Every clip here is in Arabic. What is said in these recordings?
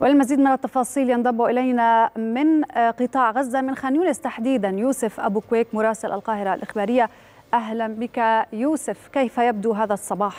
والمزيد من التفاصيل ينضم إلينا من آه، قطاع غزة من خان يونس تحديدا يوسف أبو كويك مراسل القاهرة الإخبارية أهلا بك يوسف كيف يبدو هذا الصباح؟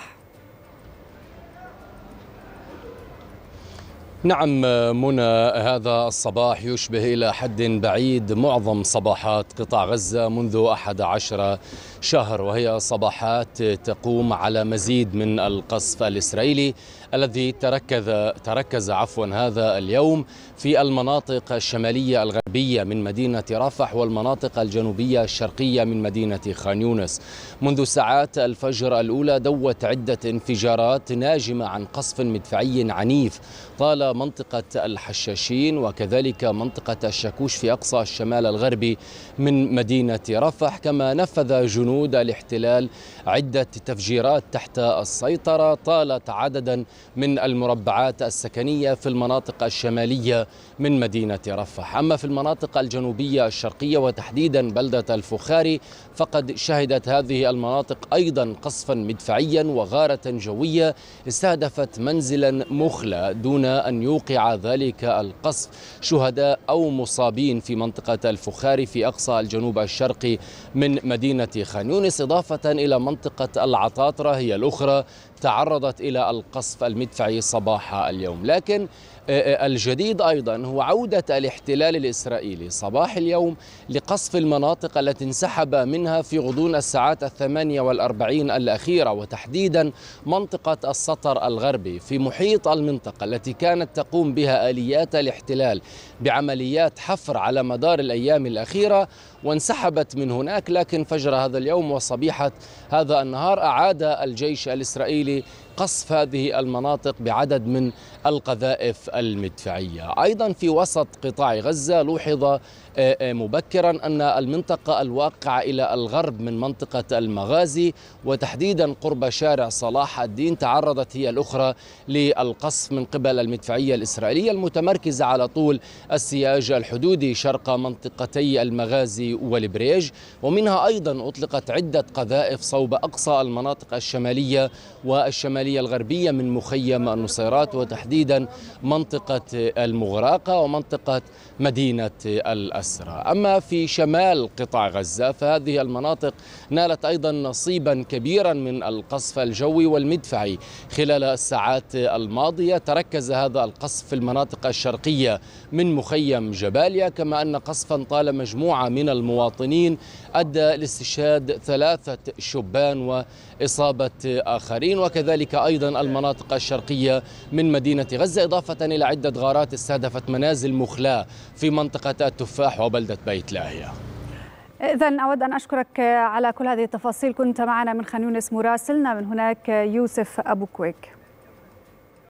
نعم منى هذا الصباح يشبه إلى حد بعيد معظم صباحات قطاع غزة منذ أحد عشر شهر وهي صباحات تقوم على مزيد من القصف الإسرائيلي الذي تركز تركز عفوا هذا اليوم في المناطق الشمالية الغربية من مدينة رفح والمناطق الجنوبية الشرقية من مدينة خان يونس منذ ساعات الفجر الأولى دوت عدة انفجارات ناجمة عن قصف مدفعي عنيف طال منطقة الحشاشين وكذلك منطقة الشاكوش في أقصى الشمال الغربي من مدينة رفح كما نفذ جنود الاحتلال عدة تفجيرات تحت السيطرة طالت عددا من المربعات السكنية في المناطق الشمالية من مدينة رفح أما في المناطق الجنوبية الشرقية وتحديدا بلدة الفخاري فقد شهدت هذه المناطق أيضا قصفا مدفعيا وغارة جوية استهدفت منزلا مخلى دون أن أن يوقع ذلك القصف شهداء أو مصابين في منطقة الفخاري في أقصى الجنوب الشرقي من مدينة خان يونس إضافة إلى منطقة العطاطرة هي الأخرى تعرضت إلى القصف المدفعي صباح اليوم لكن آه، آه، الجديد ايضا هو عوده الاحتلال الاسرائيلي صباح اليوم لقصف المناطق التي انسحب منها في غضون الساعات الثمانيه والاربعين الاخيره وتحديدا منطقه السطر الغربي في محيط المنطقه التي كانت كانت تقوم بها آليات الاحتلال بعمليات حفر على مدار الأيام الأخيرة وانسحبت من هناك لكن فجر هذا اليوم وصبيحة هذا النهار أعاد الجيش الإسرائيلي قصف هذه المناطق بعدد من القذائف المدفعية أيضا في وسط قطاع غزة لوحظ آه، آه، مبكرا أن المنطقة الواقعة إلى الغرب من منطقة المغازي وتحديدا قرب شارع صلاح الدين تعرضت هي الأخرى للقصف من قبل المدفعية الدفاعية الإسرائيلية المتمركزة على طول السياج الحدودي شرق منطقتي المغازي والبريج ومنها أيضا أطلقت عدة قذائف صوب أقصى المناطق الشمالية والشمالية الغربية من مخيم النصيرات وتحديدا منطقة المغراقة ومنطقة مدينة الأسرى أما في شمال قطاع غزة فهذه المناطق نالت أيضا نصيبا كبيرا من القصف الجوي والمدفعي خلال الساعات الماضية تركز هذا القصف في المناطق الشرقية من مخيم جباليا كما أن قصفا طال مجموعة من المواطنين أدى لاستشهاد ثلاثة شبان وإصابة آخرين وكذلك أيضا المناطق الشرقية من مدينة غزة إضافة إلى عدة غارات استهدفت منازل مخلاة في منطقة التفاح وبلدة بيت لاهيا إذا أود أن أشكرك على كل هذه التفاصيل كنت معنا من خان يونس مراسلنا من هناك يوسف أبو كويك